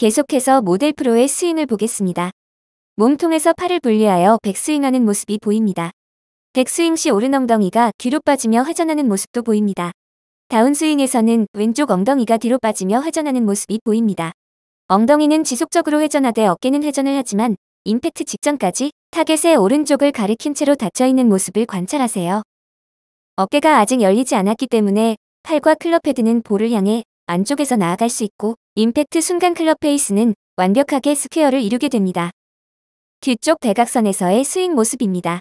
계속해서 모델 프로의 스윙을 보겠습니다. 몸통에서 팔을 분리하여 백스윙하는 모습이 보입니다. 백스윙 시 오른 엉덩이가 뒤로 빠지며 회전하는 모습도 보입니다. 다운스윙에서는 왼쪽 엉덩이가 뒤로 빠지며 회전하는 모습이 보입니다. 엉덩이는 지속적으로 회전하되 어깨는 회전을 하지만 임팩트 직전까지 타겟의 오른쪽을 가리킨 채로 닫혀있는 모습을 관찰하세요. 어깨가 아직 열리지 않았기 때문에 팔과 클럽 헤드는 볼을 향해 안쪽에서 나아갈 수 있고 임팩트 순간 클럽페이스는 완벽하게 스퀘어를 이루게 됩니다. 뒤쪽 대각선에서의 스윙 모습입니다.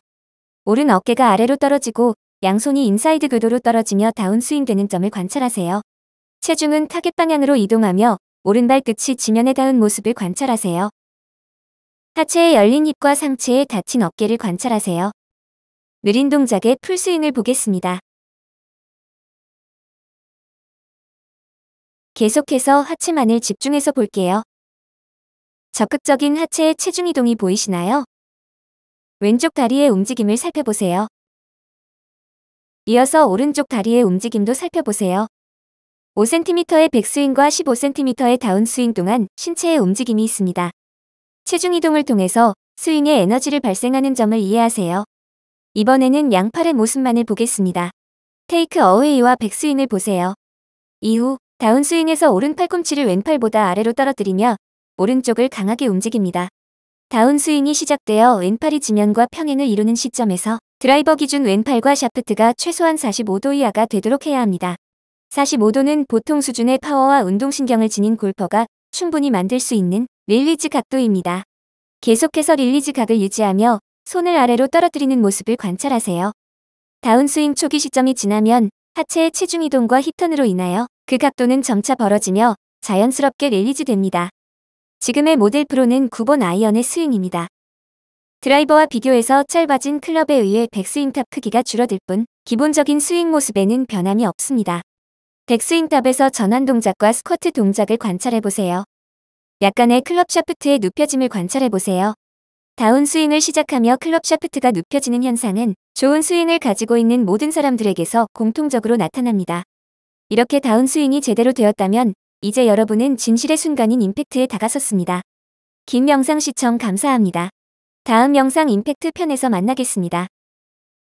오른 어깨가 아래로 떨어지고 양손이 인사이드 궤도로 떨어지며 다운스윙 되는 점을 관찰하세요. 체중은 타겟 방향으로 이동하며 오른발끝이 지면에 닿은 모습을 관찰하세요. 하체의 열린 힙과 상체의 닫힌 어깨를 관찰하세요. 느린 동작의 풀스윙을 보겠습니다. 계속해서 하체만을 집중해서 볼게요. 적극적인 하체의 체중 이동이 보이시나요? 왼쪽 다리의 움직임을 살펴보세요. 이어서 오른쪽 다리의 움직임도 살펴보세요. 5cm의 백스윙과 15cm의 다운스윙 동안 신체의 움직임이 있습니다. 체중 이동을 통해서 스윙의 에너지를 발생하는 점을 이해하세요. 이번에는 양팔의 모습만을 보겠습니다. 테이크 어웨이와 백스윙을 보세요. 이후 다운스윙에서 오른 팔꿈치를 왼팔보다 아래로 떨어뜨리며 오른쪽을 강하게 움직입니다. 다운스윙이 시작되어 왼팔이 지면과 평행을 이루는 시점에서 드라이버 기준 왼팔과 샤프트가 최소한 45도 이하가 되도록 해야 합니다. 45도는 보통 수준의 파워와 운동신경을 지닌 골퍼가 충분히 만들 수 있는 릴리즈 각도입니다. 계속해서 릴리즈 각을 유지하며 손을 아래로 떨어뜨리는 모습을 관찰하세요. 다운스윙 초기 시점이 지나면 하체의 체중 이동과 히턴으로 인하여 그 각도는 점차 벌어지며 자연스럽게 릴리즈됩니다. 지금의 모델 프로는 9번 아이언의 스윙입니다. 드라이버와 비교해서 짧아진 클럽에 의해 백스윙탑 크기가 줄어들 뿐 기본적인 스윙 모습에는 변함이 없습니다. 백스윙탑에서 전환 동작과 스쿼트 동작을 관찰해보세요. 약간의 클럽 샤프트의 눕혀짐을 관찰해보세요. 다운스윙을 시작하며 클럽 샤프트가 눕혀지는 현상은 좋은 스윙을 가지고 있는 모든 사람들에게서 공통적으로 나타납니다. 이렇게 다운스윙이 제대로 되었다면 이제 여러분은 진실의 순간인 임팩트에 다가섰습니다. 긴 영상 시청 감사합니다. 다음 영상 임팩트 편에서 만나겠습니다.